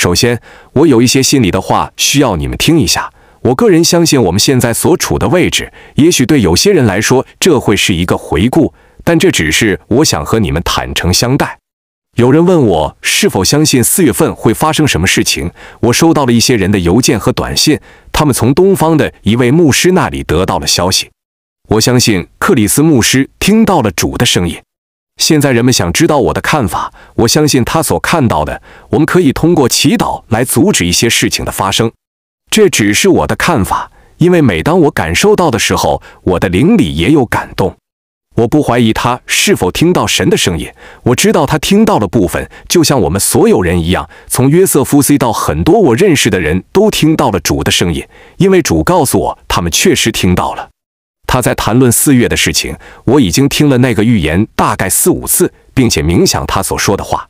首先，我有一些心里的话需要你们听一下。我个人相信，我们现在所处的位置，也许对有些人来说，这会是一个回顾，但这只是我想和你们坦诚相待。有人问我是否相信四月份会发生什么事情，我收到了一些人的邮件和短信，他们从东方的一位牧师那里得到了消息。我相信，克里斯牧师听到了主的声音。现在人们想知道我的看法。我相信他所看到的。我们可以通过祈祷来阻止一些事情的发生。这只是我的看法，因为每当我感受到的时候，我的灵里也有感动。我不怀疑他是否听到神的声音。我知道他听到了部分，就像我们所有人一样，从约瑟夫 C 到很多我认识的人都听到了主的声音，因为主告诉我他们确实听到了。他在谈论四月的事情，我已经听了那个预言大概四五次，并且冥想他所说的话。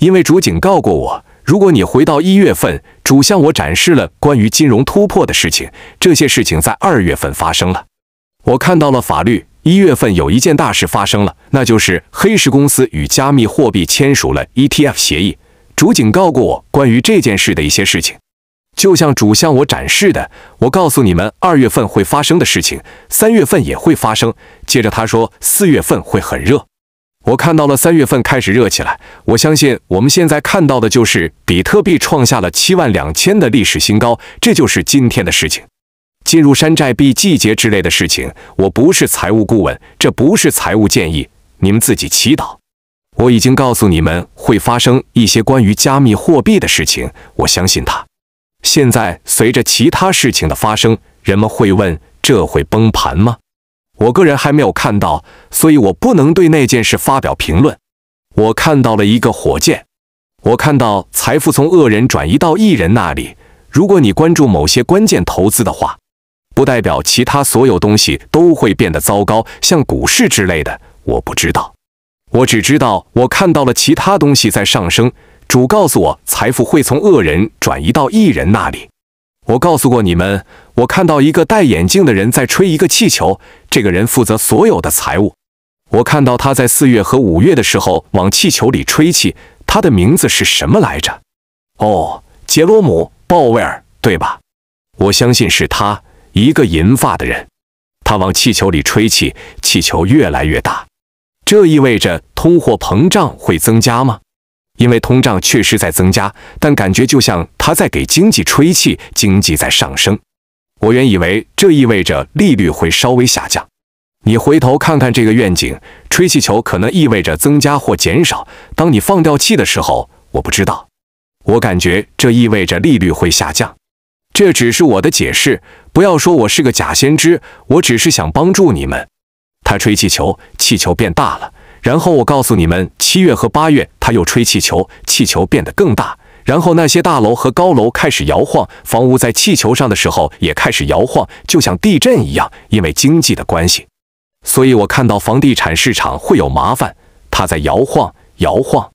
因为主警告过我，如果你回到一月份，主向我展示了关于金融突破的事情，这些事情在二月份发生了。我看到了法律，一月份有一件大事发生了，那就是黑石公司与加密货币签署了 ETF 协议。主警告过我关于这件事的一些事情。就像主向我展示的，我告诉你们二月份会发生的事情，三月份也会发生。接着他说四月份会很热，我看到了三月份开始热起来。我相信我们现在看到的就是比特币创下了七万两千的历史新高，这就是今天的事情。进入山寨币季节之类的事情，我不是财务顾问，这不是财务建议，你们自己祈祷。我已经告诉你们会发生一些关于加密货币的事情，我相信他。现在随着其他事情的发生，人们会问：这会崩盘吗？我个人还没有看到，所以我不能对那件事发表评论。我看到了一个火箭，我看到财富从恶人转移到艺人那里。如果你关注某些关键投资的话，不代表其他所有东西都会变得糟糕，像股市之类的。我不知道，我只知道我看到了其他东西在上升。主告诉我，财富会从恶人转移到异人那里。我告诉过你们，我看到一个戴眼镜的人在吹一个气球。这个人负责所有的财务。我看到他在四月和五月的时候往气球里吹气。他的名字是什么来着？哦，杰罗姆·鲍威尔，对吧？我相信是他，一个银发的人。他往气球里吹气，气球越来越大。这意味着通货膨胀会增加吗？因为通胀确实在增加，但感觉就像他在给经济吹气，经济在上升。我原以为这意味着利率会稍微下降。你回头看看这个愿景，吹气球可能意味着增加或减少。当你放掉气的时候，我不知道。我感觉这意味着利率会下降。这只是我的解释，不要说我是个假先知。我只是想帮助你们。他吹气球，气球变大了。然后我告诉你们，七月和八月，他又吹气球，气球变得更大，然后那些大楼和高楼开始摇晃，房屋在气球上的时候也开始摇晃，就像地震一样。因为经济的关系，所以我看到房地产市场会有麻烦。它在摇晃，摇晃。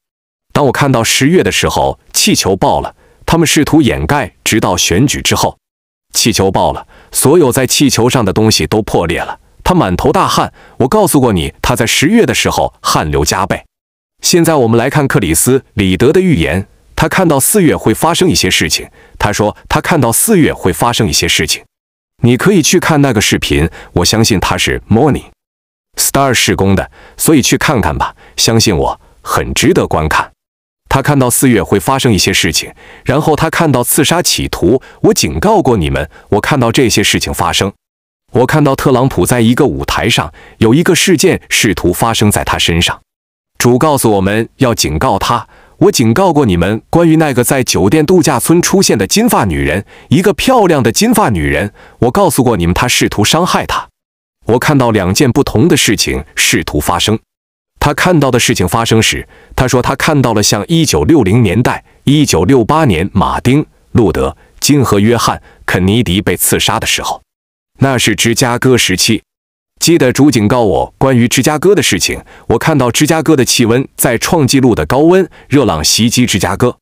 当我看到十月的时候，气球爆了，他们试图掩盖，直到选举之后，气球爆了，所有在气球上的东西都破裂了。他满头大汗。我告诉过你，他在十月的时候汗流浃背。现在我们来看克里斯李德的预言。他看到四月会发生一些事情。他说他看到四月会发生一些事情。你可以去看那个视频。我相信他是 Morning Star 是公的，所以去看看吧。相信我很值得观看。他看到四月会发生一些事情，然后他看到刺杀企图。我警告过你们，我看到这些事情发生。我看到特朗普在一个舞台上有一个事件试图发生在他身上。主告诉我们要警告他。我警告过你们关于那个在酒店度假村出现的金发女人，一个漂亮的金发女人。我告诉过你们，她试图伤害他。我看到两件不同的事情试图发生。他看到的事情发生时，他说他看到了像1960年代、1968年马丁·路德·金和约翰·肯尼迪被刺杀的时候。那是芝加哥时期，记得主警告我关于芝加哥的事情。我看到芝加哥的气温在创纪录的高温热浪袭击芝加哥，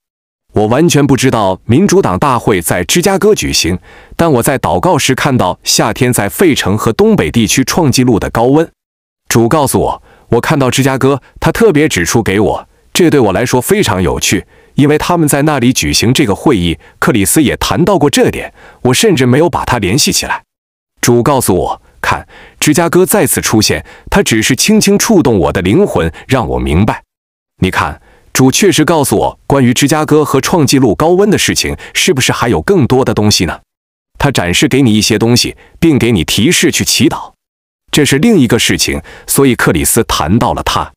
我完全不知道民主党大会在芝加哥举行。但我在祷告时看到夏天在费城和东北地区创纪录的高温。主告诉我，我看到芝加哥，他特别指出给我，这对我来说非常有趣，因为他们在那里举行这个会议。克里斯也谈到过这点，我甚至没有把它联系起来。主告诉我，看芝加哥再次出现，他只是轻轻触动我的灵魂，让我明白。你看，主确实告诉我关于芝加哥和创纪录高温的事情，是不是还有更多的东西呢？他展示给你一些东西，并给你提示去祈祷，这是另一个事情。所以克里斯谈到了他，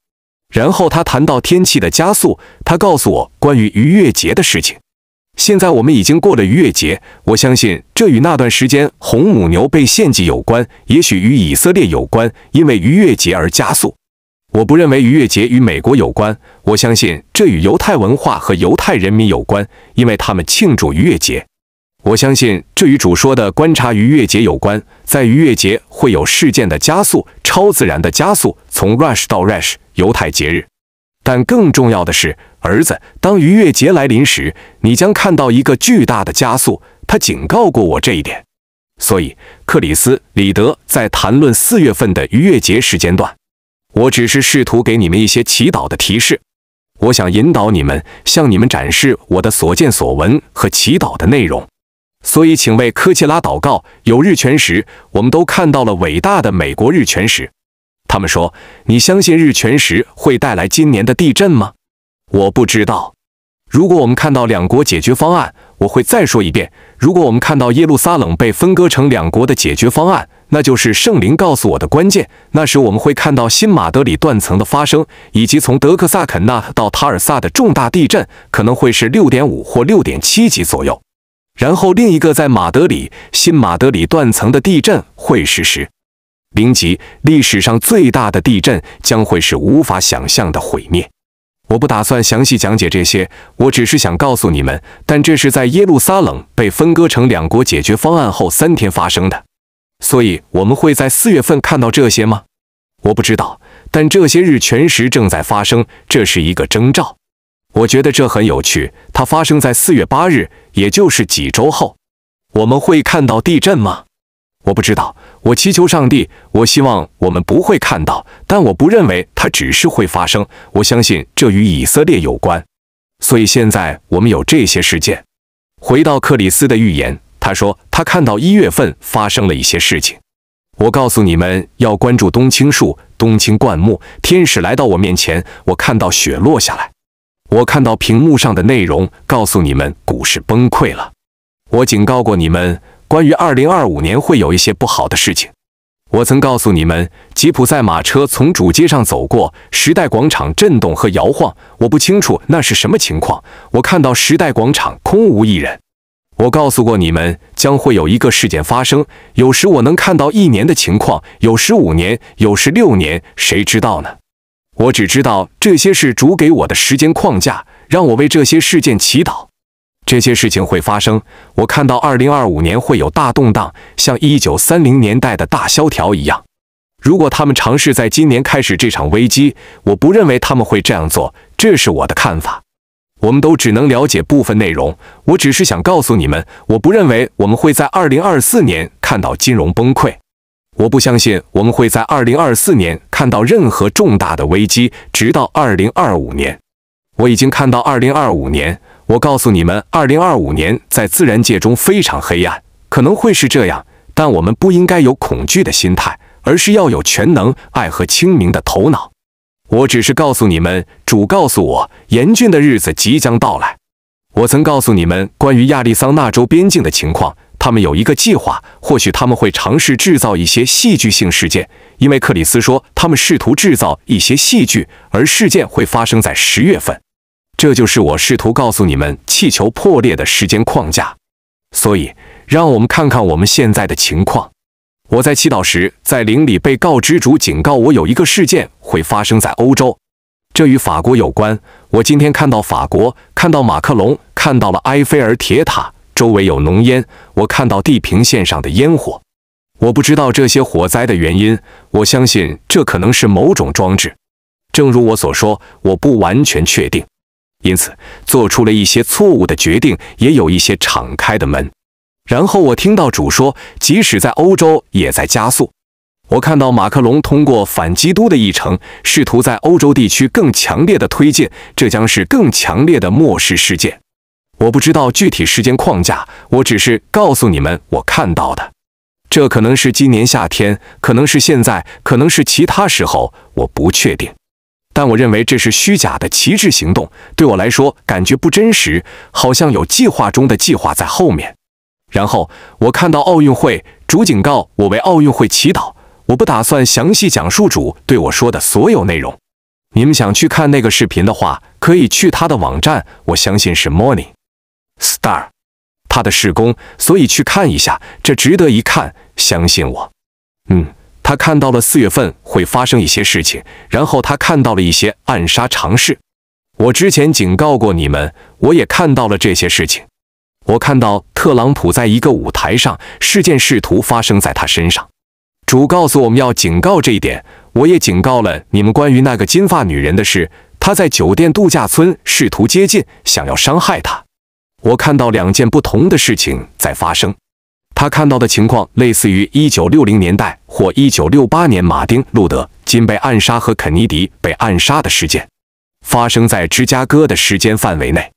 然后他谈到天气的加速，他告诉我关于逾越节的事情。现在我们已经过了逾越节，我相信这与那段时间红母牛被献祭有关，也许与以色列有关，因为逾越节而加速。我不认为逾越节与美国有关，我相信这与犹太文化和犹太人民有关，因为他们庆祝逾越节。我相信这与主说的观察逾越节有关，在逾越节会有事件的加速、超自然的加速，从 rush 到 rush，犹太节日。但更重要的是。儿子，当逾越节来临时，你将看到一个巨大的加速。他警告过我这一点。所以，克里斯·李德在谈论四月份的逾越节时间段。我只是试图给你们一些祈祷的提示。我想引导你们，向你们展示我的所见所闻和祈祷的内容。所以，请为科切拉祷告。有日全食，我们都看到了伟大的美国日全食。他们说，你相信日全食会带来今年的地震吗？我不知道，如果我们看到两国解决方案，我会再说一遍。如果我们看到耶路撒冷被分割成两国的解决方案，那就是圣灵告诉我的关键。那时我们会看到新马德里断层的发生，以及从德克萨肯纳到塔尔萨的重大地震，可能会是六点五或六点七级左右。然后另一个在马德里新马德里断层的地震会实施零级，历史上最大的地震将会是无法想象的毁灭。我不打算详细讲解这些，我只是想告诉你们，但这是在耶路撒冷被分割成两国解决方案后三天发生的。所以，我们会在四月份看到这些吗？我不知道。但这些日全食正在发生，这是一个征兆。我觉得这很有趣。它发生在四月八日，也就是几周后，我们会看到地震吗？我不知道。我祈求上帝，我希望我们不会看到，但我不认为它只是会发生。我相信这与以色列有关，所以现在我们有这些事件。回到克里斯的预言，他说他看到一月份发生了一些事情。我告诉你们要关注冬青树、冬青灌木。天使来到我面前，我看到雪落下来。我看到屏幕上的内容，告诉你们股市崩溃了。我警告过你们。关于二零二五年会有一些不好的事情，我曾告诉你们，吉普赛马车从主街上走过，时代广场震动和摇晃。我不清楚那是什么情况。我看到时代广场空无一人。我告诉过你们，将会有一个事件发生。有时我能看到一年的情况，有时五年，有时六年，谁知道呢？我只知道这些是主给我的时间框架，让我为这些事件祈祷。这些事情会发生。我看到2025年会有大动荡，像1930年代的大萧条一样。如果他们尝试在今年开始这场危机，我不认为他们会这样做。这是我的看法。我们都只能了解部分内容。我只是想告诉你们，我不认为我们会在2024年看到金融崩溃。我不相信我们会在2024年看到任何重大的危机，直到2025年。我已经看到2025年。我告诉你们，二零二五年在自然界中非常黑暗，可能会是这样。但我们不应该有恐惧的心态，而是要有全能、爱和清明的头脑。我只是告诉你们，主告诉我，严峻的日子即将到来。我曾告诉你们关于亚利桑那州边境的情况，他们有一个计划，或许他们会尝试制造一些戏剧性事件，因为克里斯说他们试图制造一些戏剧，而事件会发生在十月份。这就是我试图告诉你们气球破裂的时间框架。所以，让我们看看我们现在的情况。我在祈祷时，在灵里被告知主警告我有一个事件会发生在欧洲，这与法国有关。我今天看到法国，看到马克龙，看到了埃菲尔铁塔周围有浓烟，我看到地平线上的烟火。我不知道这些火灾的原因。我相信这可能是某种装置。正如我所说，我不完全确定。因此，做出了一些错误的决定，也有一些敞开的门。然后我听到主说，即使在欧洲也在加速。我看到马克龙通过反基督的议程，试图在欧洲地区更强烈的推进，这将是更强烈的末世事件。我不知道具体时间框架，我只是告诉你们我看到的。这可能是今年夏天，可能是现在，可能是其他时候，我不确定。但我认为这是虚假的旗帜行动，对我来说感觉不真实，好像有计划中的计划在后面。然后我看到奥运会主警告我为奥运会祈祷，我不打算详细讲述主对我说的所有内容。你们想去看那个视频的话，可以去他的网站，我相信是 Morning Star，他的事工，所以去看一下，这值得一看，相信我。嗯。他看到了四月份会发生一些事情，然后他看到了一些暗杀尝试。我之前警告过你们，我也看到了这些事情。我看到特朗普在一个舞台上，事件试图发生在他身上。主告诉我们要警告这一点，我也警告了你们关于那个金发女人的事。他在酒店度假村试图接近，想要伤害她。我看到两件不同的事情在发生。他看到的情况类似于1960年代或1968年马丁·路德·金被暗杀和肯尼迪被暗杀的事件，发生在芝加哥的时间范围内。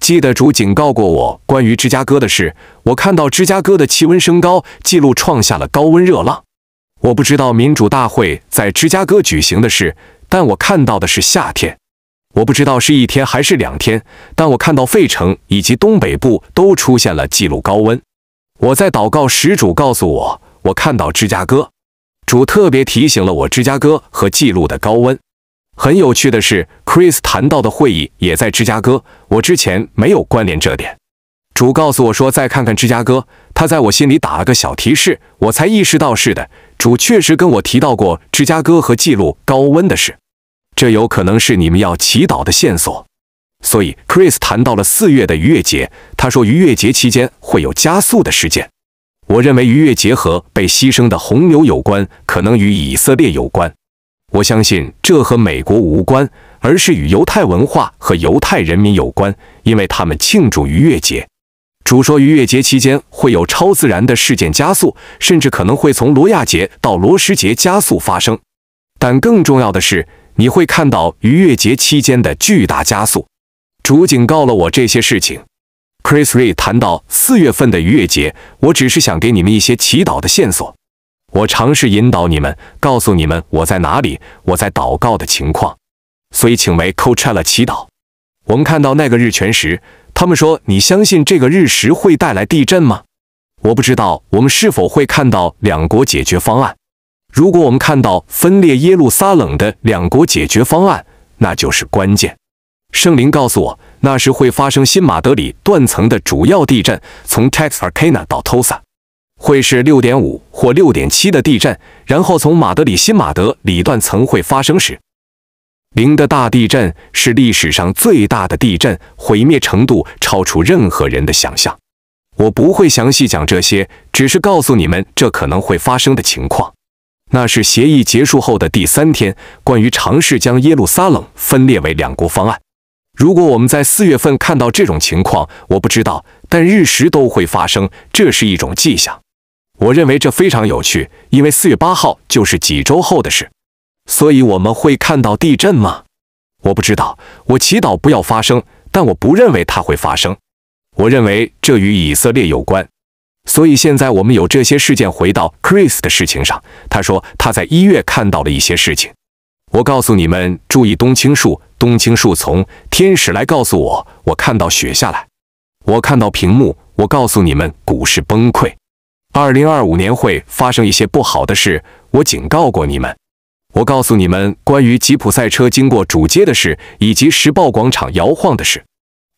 记得主警告过我关于芝加哥的事。我看到芝加哥的气温升高，记录创下了高温热浪。我不知道民主大会在芝加哥举行的事，但我看到的是夏天。我不知道是一天还是两天，但我看到费城以及东北部都出现了记录高温。我在祷告，主告诉我，我看到芝加哥，主特别提醒了我芝加哥和记录的高温。很有趣的是，Chris 谈到的会议也在芝加哥，我之前没有关联这点。主告诉我说，再看看芝加哥，他在我心里打了个小提示，我才意识到是的，主确实跟我提到过芝加哥和记录高温的事。这有可能是你们要祈祷的线索。所以，Chris 谈到了四月的逾越节。他说，逾越节期间会有加速的事件。我认为逾越节和被牺牲的红牛有关，可能与以色列有关。我相信这和美国无关，而是与犹太文化和犹太人民有关，因为他们庆祝逾越节。主说，逾越节期间会有超自然的事件加速，甚至可能会从罗亚节到罗什节加速发生。但更重要的是，你会看到逾越节期间的巨大加速。主警告了我这些事情。Chris Ree 谈到四月份的逾越节，我只是想给你们一些祈祷的线索。我尝试引导你们，告诉你们我在哪里，我在祷告的情况。所以，请为 c o a c h e l l a 祈祷我们看到那个日全食，他们说你相信这个日食会带来地震吗？我不知道我们是否会看到两国解决方案。如果我们看到分裂耶路撒冷的两国解决方案，那就是关键。圣灵告诉我，那时会发生新马德里断层的主要地震，从 Texarkana 到 Tulsa，会是六点五或六点七的地震。然后从马德里新马德里断层会发生时。零的大地震，是历史上最大的地震，毁灭程度超出任何人的想象。我不会详细讲这些，只是告诉你们这可能会发生的情况。那是协议结束后的第三天，关于尝试将耶路撒冷分裂为两国方案。如果我们在四月份看到这种情况，我不知道，但日食都会发生，这是一种迹象。我认为这非常有趣，因为四月八号就是几周后的事，所以我们会看到地震吗？我不知道，我祈祷不要发生，但我不认为它会发生。我认为这与以色列有关，所以现在我们有这些事件回到 Chris 的事情上。他说他在一月看到了一些事情。我告诉你们，注意冬青树。冬青树丛，天使来告诉我，我看到雪下来，我看到屏幕，我告诉你们股市崩溃，二零二五年会发生一些不好的事，我警告过你们，我告诉你们关于吉普赛车经过主街的事，以及时报广场摇晃的事，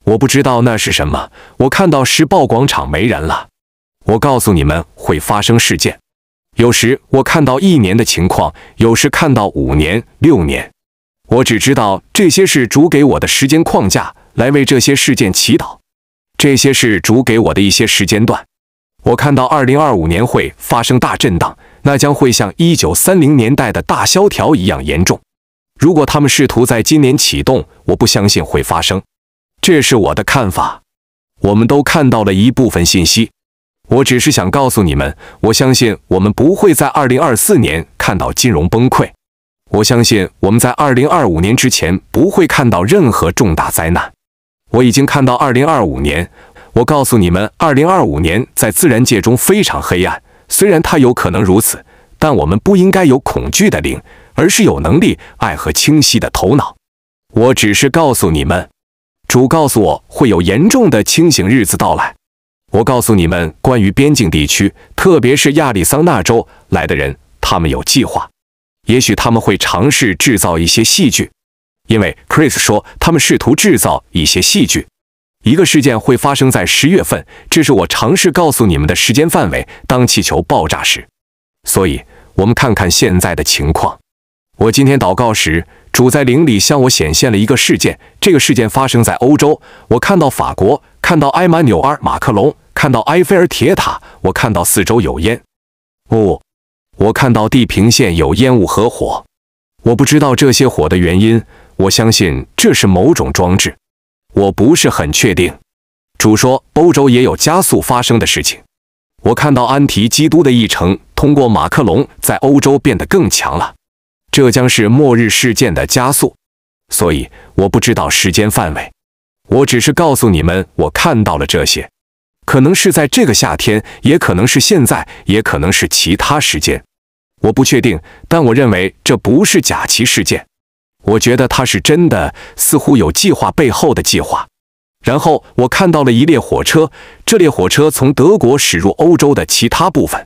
我不知道那是什么，我看到时报广场没人了，我告诉你们会发生事件，有时我看到一年的情况，有时看到五年、六年。我只知道这些是主给我的时间框架，来为这些事件祈祷。这些是主给我的一些时间段。我看到2025年会发生大震荡，那将会像1930年代的大萧条一样严重。如果他们试图在今年启动，我不相信会发生。这是我的看法。我们都看到了一部分信息。我只是想告诉你们，我相信我们不会在2024年看到金融崩溃。我相信我们在二零二五年之前不会看到任何重大灾难。我已经看到二零二五年。我告诉你们，二零二五年在自然界中非常黑暗。虽然它有可能如此，但我们不应该有恐惧的灵，而是有能力、爱和清晰的头脑。我只是告诉你们，主告诉我会有严重的清醒日子到来。我告诉你们关于边境地区，特别是亚利桑那州来的人，他们有计划。也许他们会尝试制造一些戏剧，因为 Chris 说他们试图制造一些戏剧。一个事件会发生在十月份，这是我尝试告诉你们的时间范围。当气球爆炸时，所以我们看看现在的情况。我今天祷告时，主在灵里向我显现了一个事件。这个事件发生在欧洲，我看到法国，看到埃马纽尔·马克龙，看到埃菲尔铁塔，我看到四周有烟雾。我看到地平线有烟雾和火，我不知道这些火的原因。我相信这是某种装置，我不是很确定。主说，欧洲也有加速发生的事情。我看到安提基督的议程通过马克龙在欧洲变得更强了，这将是末日事件的加速，所以我不知道时间范围。我只是告诉你们，我看到了这些。可能是在这个夏天，也可能是现在，也可能是其他时间，我不确定。但我认为这不是假旗事件，我觉得它是真的，似乎有计划背后的计划。然后我看到了一列火车，这列火车从德国驶入欧洲的其他部分。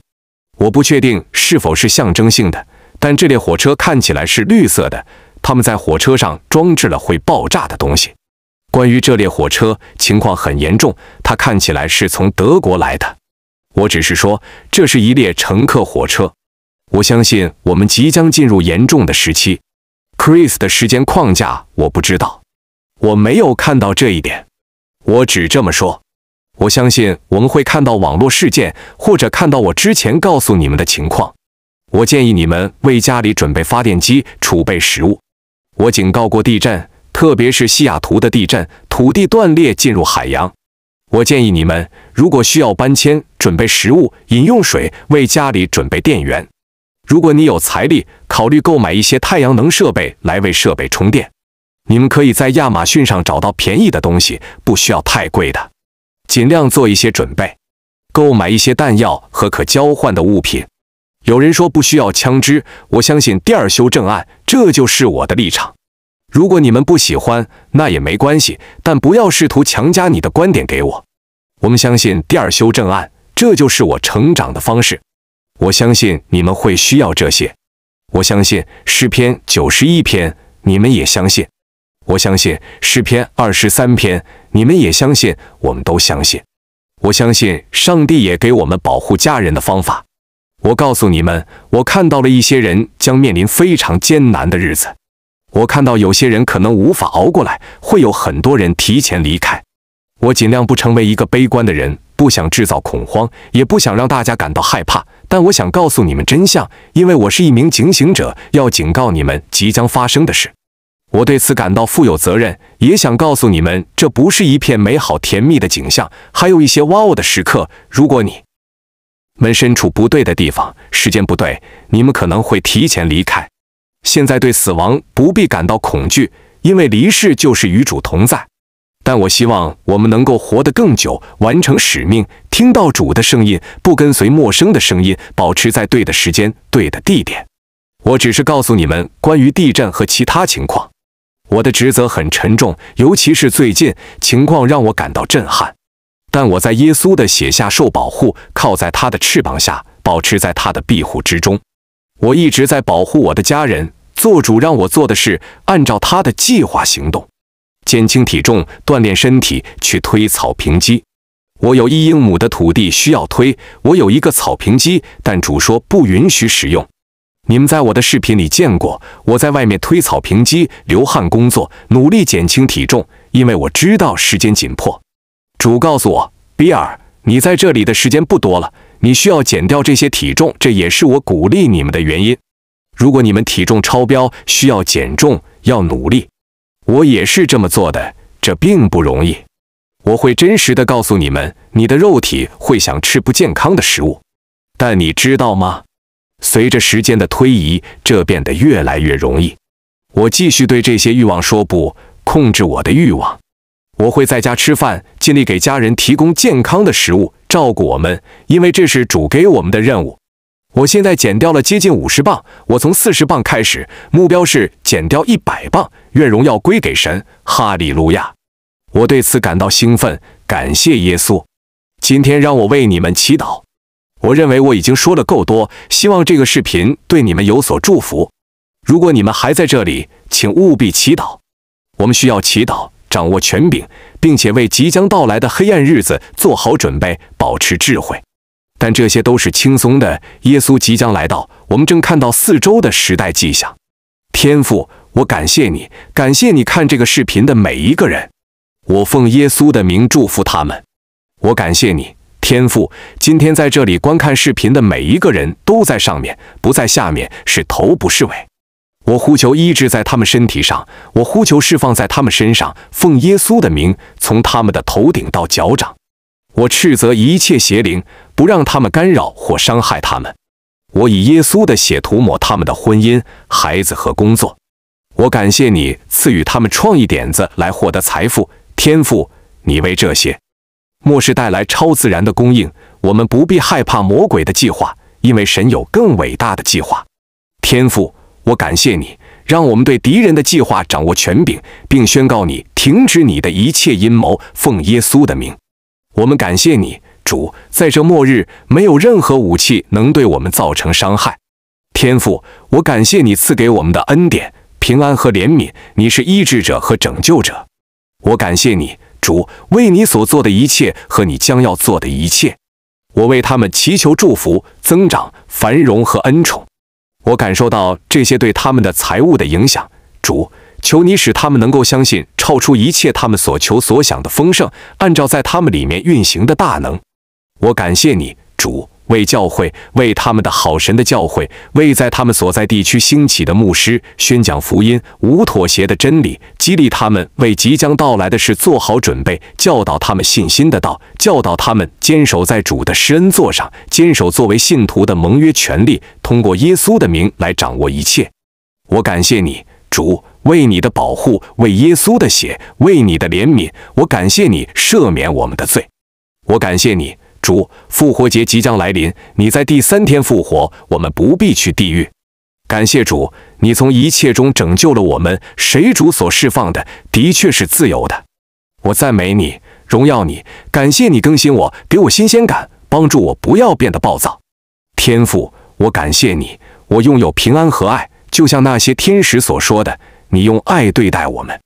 我不确定是否是象征性的，但这列火车看起来是绿色的。他们在火车上装置了会爆炸的东西。关于这列火车，情况很严重。它看起来是从德国来的。我只是说，这是一列乘客火车。我相信我们即将进入严重的时期。Chris 的时间框架我不知道，我没有看到这一点。我只这么说。我相信我们会看到网络事件，或者看到我之前告诉你们的情况。我建议你们为家里准备发电机，储备食物。我警告过地震。特别是西雅图的地震，土地断裂进入海洋。我建议你们如果需要搬迁，准备食物、饮用水，为家里准备电源。如果你有财力，考虑购买一些太阳能设备来为设备充电。你们可以在亚马逊上找到便宜的东西，不需要太贵的，尽量做一些准备，购买一些弹药和可交换的物品。有人说不需要枪支，我相信第二修正案，这就是我的立场。如果你们不喜欢，那也没关系，但不要试图强加你的观点给我。我们相信第二修正案，这就是我成长的方式。我相信你们会需要这些。我相信诗篇九十一篇，你们也相信。我相信诗篇二十三篇，你们也相信。我们都相信。我相信上帝也给我们保护家人的方法。我告诉你们，我看到了一些人将面临非常艰难的日子。我看到有些人可能无法熬过来，会有很多人提前离开。我尽量不成为一个悲观的人，不想制造恐慌，也不想让大家感到害怕。但我想告诉你们真相，因为我是一名警醒者，要警告你们即将发生的事。我对此感到负有责任，也想告诉你们，这不是一片美好甜蜜的景象，还有一些哇哦的时刻。如果你们身处不对的地方，时间不对，你们可能会提前离开。现在对死亡不必感到恐惧，因为离世就是与主同在。但我希望我们能够活得更久，完成使命，听到主的声音，不跟随陌生的声音，保持在对的时间、对的地点。我只是告诉你们关于地震和其他情况。我的职责很沉重，尤其是最近情况让我感到震撼。但我在耶稣的血下受保护，靠在他的翅膀下，保持在他的庇护之中。我一直在保护我的家人。做主让我做的事，按照他的计划行动，减轻体重，锻炼身体，去推草坪机。我有一英亩的土地需要推。我有一个草坪机，但主说不允许使用。你们在我的视频里见过，我在外面推草坪机，流汗工作，努力减轻体重，因为我知道时间紧迫。主告诉我，比尔，你在这里的时间不多了。你需要减掉这些体重，这也是我鼓励你们的原因。如果你们体重超标，需要减重，要努力。我也是这么做的，这并不容易。我会真实的告诉你们，你的肉体会想吃不健康的食物，但你知道吗？随着时间的推移，这变得越来越容易。我继续对这些欲望说不，控制我的欲望。我会在家吃饭，尽力给家人提供健康的食物。照顾我们，因为这是主给我们的任务。我现在减掉了接近五十磅，我从四十磅开始，目标是减掉一百磅。愿荣耀归给神，哈利路亚！我对此感到兴奋，感谢耶稣。今天让我为你们祈祷。我认为我已经说了够多，希望这个视频对你们有所祝福。如果你们还在这里，请务必祈祷。我们需要祈祷。掌握权柄，并且为即将到来的黑暗日子做好准备，保持智慧。但这些都是轻松的。耶稣即将来到，我们正看到四周的时代迹象。天父，我感谢你，感谢你看这个视频的每一个人。我奉耶稣的名祝福他们。我感谢你，天父。今天在这里观看视频的每一个人，都在上面，不在下面，是头不是尾。我呼求医治在他们身体上，我呼求释放在他们身上，奉耶稣的名，从他们的头顶到脚掌。我斥责一切邪灵，不让他们干扰或伤害他们。我以耶稣的血涂抹他们的婚姻、孩子和工作。我感谢你赐予他们创意点子来获得财富、天赋。你为这些末世带来超自然的供应。我们不必害怕魔鬼的计划，因为神有更伟大的计划。天赋。我感谢你，让我们对敌人的计划掌握权柄，并宣告你停止你的一切阴谋。奉耶稣的名，我们感谢你，主，在这末日没有任何武器能对我们造成伤害。天父，我感谢你赐给我们的恩典、平安和怜悯。你是医治者和拯救者。我感谢你，主，为你所做的一切和你将要做的一切。我为他们祈求祝福、增长、繁荣和恩宠。我感受到这些对他们的财务的影响，主，求你使他们能够相信超出一切他们所求所想的丰盛，按照在他们里面运行的大能。我感谢你，主。为教会，为他们的好神的教会，为在他们所在地区兴起的牧师宣讲福音、无妥协的真理，激励他们为即将到来的事做好准备，教导他们信心的道，教导他们坚守在主的施恩座上，坚守作为信徒的盟约权利，通过耶稣的名来掌握一切。我感谢你，主，为你的保护，为耶稣的血，为你的怜悯。我感谢你赦免我们的罪。我感谢你。主，复活节即将来临，你在第三天复活，我们不必去地狱。感谢主，你从一切中拯救了我们。谁主所释放的，的确是自由的。我赞美你，荣耀你，感谢你更新我，给我新鲜感，帮助我不要变得暴躁。天赋，我感谢你，我拥有平安和爱，就像那些天使所说的，你用爱对待我们。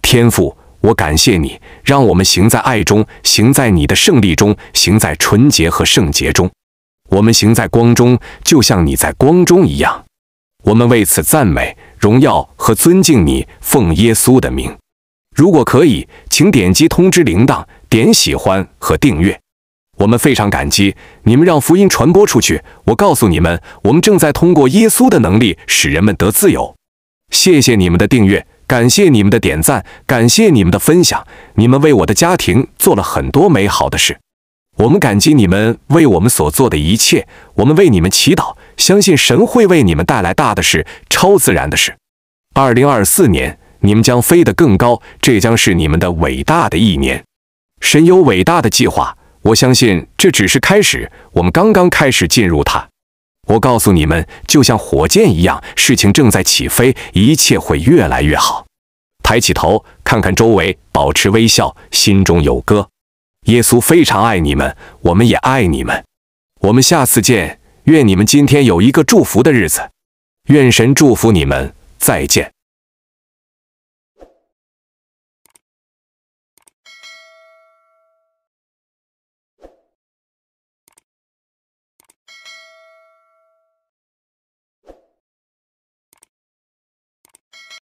天赋。我感谢你，让我们行在爱中，行在你的胜利中，行在纯洁和圣洁中。我们行在光中，就像你在光中一样。我们为此赞美、荣耀和尊敬你，奉耶稣的名。如果可以，请点击通知铃铛，点喜欢和订阅。我们非常感激你们让福音传播出去。我告诉你们，我们正在通过耶稣的能力使人们得自由。谢谢你们的订阅。感谢你们的点赞，感谢你们的分享，你们为我的家庭做了很多美好的事。我们感激你们为我们所做的一切，我们为你们祈祷，相信神会为你们带来大的事、超自然的事。二零二四年，你们将飞得更高，这将是你们的伟大的一年。神有伟大的计划，我相信这只是开始，我们刚刚开始进入它。我告诉你们，就像火箭一样，事情正在起飞，一切会越来越好。抬起头，看看周围，保持微笑，心中有歌。耶稣非常爱你们，我们也爱你们。我们下次见，愿你们今天有一个祝福的日子。愿神祝福你们，再见。